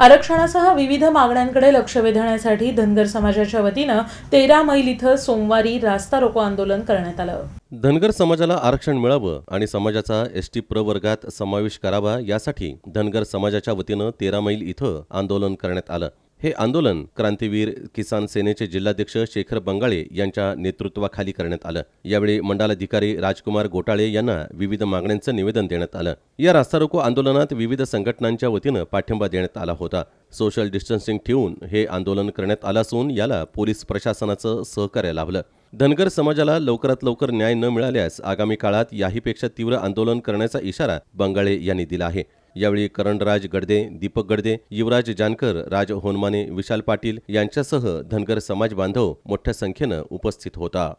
आरक्षणासह विविध मागण्यांकडे लक्ष वेधण्यासाठी धनगर समाजाच्या वतीनं तेरा मैल इथं सोमवारी रास्ता रोको आंदोलन करण्यात आलं धनगर समाजाला आरक्षण मिळावं आणि समाजाचा एस टी प्रवर्गात समावेश करावा यासाठी धनगर समाजाच्या वतीनं तेरा मैल इथं आंदोलन करण्यात आलं हे आंदोलन क्रांतीवीर किसान सेनेचे जिल्हाध्यक्ष शेखर बंगाळे यांच्या नेतृत्वाखाली करण्यात आलं यावेळी मंडलाधिकारी राजकुमार गोटाळे यांना विविध मागण्यांचं निवेदन देण्यात आलं या रास्ता रोको आंदोलनात विविध संघटनांच्या वतीनं पाठिंबा देण्यात आला होता सोशल डिस्टन्सिंग ठेवून हे आंदोलन करण्यात आलं असून याला पोलीस प्रशासनाचं सहकार्य लाभलं धनगर समाजाला लवकरात लवकर न्याय न मिळाल्यास आगामी काळात याहीपेक्षा तीव्र आंदोलन करण्याचा इशारा बंगाळे यांनी दिला आहे यावेळी करणराज गडदे दीपक गडदे युवराज जानकर राज होनमाने विशाल पाटील यांच्यासह धनगर समाज बांधव मोठ्या संख्येनं उपस्थित होता